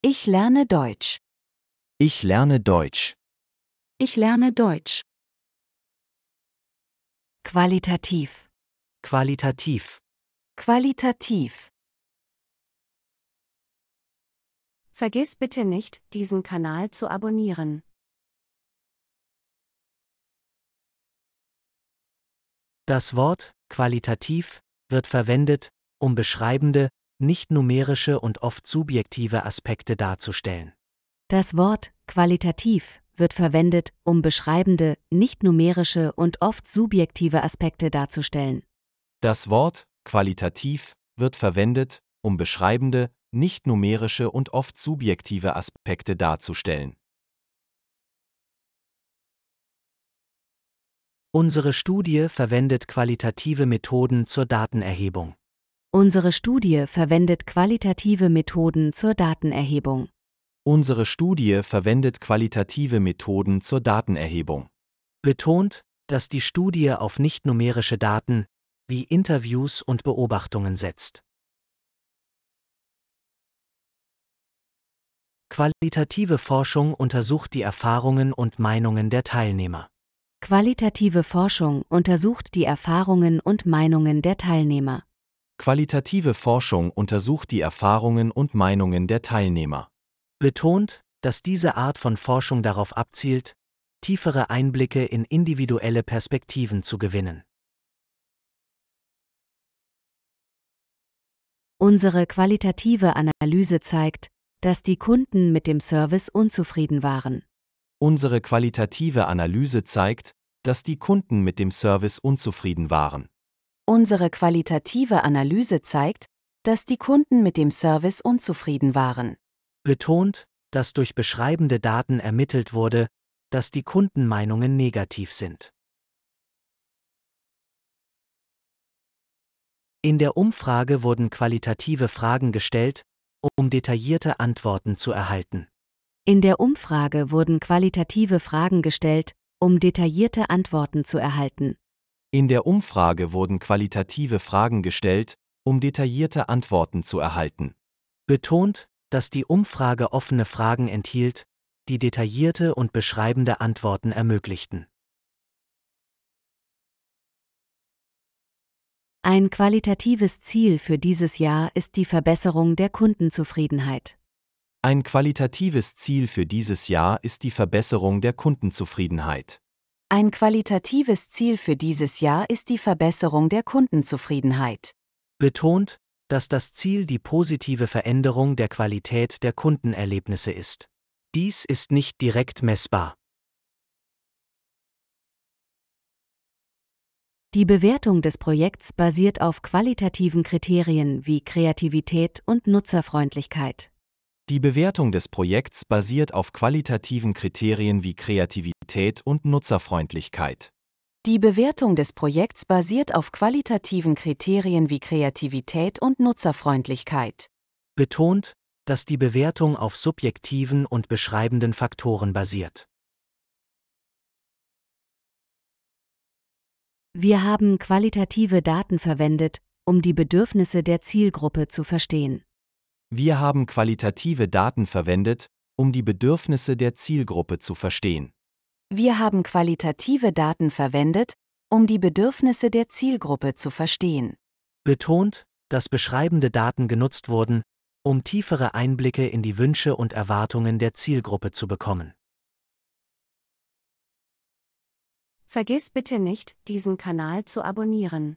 Ich lerne Deutsch. Ich lerne Deutsch. Ich lerne Deutsch. Qualitativ. Qualitativ. Qualitativ. Vergiss bitte nicht, diesen Kanal zu abonnieren. Das Wort qualitativ wird verwendet, um beschreibende nicht numerische und oft subjektive Aspekte darzustellen. Das Wort qualitativ wird verwendet, um beschreibende, nicht numerische und oft subjektive Aspekte darzustellen. Das Wort qualitativ wird verwendet, um beschreibende, nicht numerische und oft subjektive Aspekte darzustellen. Unsere Studie verwendet qualitative Methoden zur Datenerhebung. Unsere Studie verwendet qualitative Methoden zur Datenerhebung. Unsere Studie verwendet qualitative Methoden zur Datenerhebung. Betont, dass die Studie auf nicht numerische Daten, wie Interviews und Beobachtungen setzt. Qualitative Forschung untersucht die Erfahrungen und Meinungen der Teilnehmer. Qualitative Forschung untersucht die Erfahrungen und Meinungen der Teilnehmer. Qualitative Forschung untersucht die Erfahrungen und Meinungen der Teilnehmer. Betont, dass diese Art von Forschung darauf abzielt, tiefere Einblicke in individuelle Perspektiven zu gewinnen. Unsere qualitative Analyse zeigt, dass die Kunden mit dem Service unzufrieden waren. Unsere qualitative Analyse zeigt, dass die Kunden mit dem Service unzufrieden waren. Unsere qualitative Analyse zeigt, dass die Kunden mit dem Service unzufrieden waren. Betont, dass durch beschreibende Daten ermittelt wurde, dass die Kundenmeinungen negativ sind. In der Umfrage wurden qualitative Fragen gestellt, um detaillierte Antworten zu erhalten. In der Umfrage wurden qualitative Fragen gestellt, um detaillierte Antworten zu erhalten. In der Umfrage wurden qualitative Fragen gestellt, um detaillierte Antworten zu erhalten. Betont, dass die Umfrage offene Fragen enthielt, die detaillierte und beschreibende Antworten ermöglichten. Ein qualitatives Ziel für dieses Jahr ist die Verbesserung der Kundenzufriedenheit. Ein qualitatives Ziel für dieses Jahr ist die Verbesserung der Kundenzufriedenheit. Ein qualitatives Ziel für dieses Jahr ist die Verbesserung der Kundenzufriedenheit. Betont, dass das Ziel die positive Veränderung der Qualität der Kundenerlebnisse ist. Dies ist nicht direkt messbar. Die Bewertung des Projekts basiert auf qualitativen Kriterien wie Kreativität und Nutzerfreundlichkeit. Die Bewertung des Projekts basiert auf qualitativen Kriterien wie Kreativität und Nutzerfreundlichkeit. Die Bewertung des Projekts basiert auf qualitativen Kriterien wie Kreativität und Nutzerfreundlichkeit. Betont, dass die Bewertung auf subjektiven und beschreibenden Faktoren basiert. Wir haben qualitative Daten verwendet, um die Bedürfnisse der Zielgruppe zu verstehen. Wir haben qualitative Daten verwendet, um die Bedürfnisse der Zielgruppe zu verstehen. Wir haben qualitative Daten verwendet, um die Bedürfnisse der Zielgruppe zu verstehen. Betont, dass beschreibende Daten genutzt wurden, um tiefere Einblicke in die Wünsche und Erwartungen der Zielgruppe zu bekommen. Vergiss bitte nicht, diesen Kanal zu abonnieren.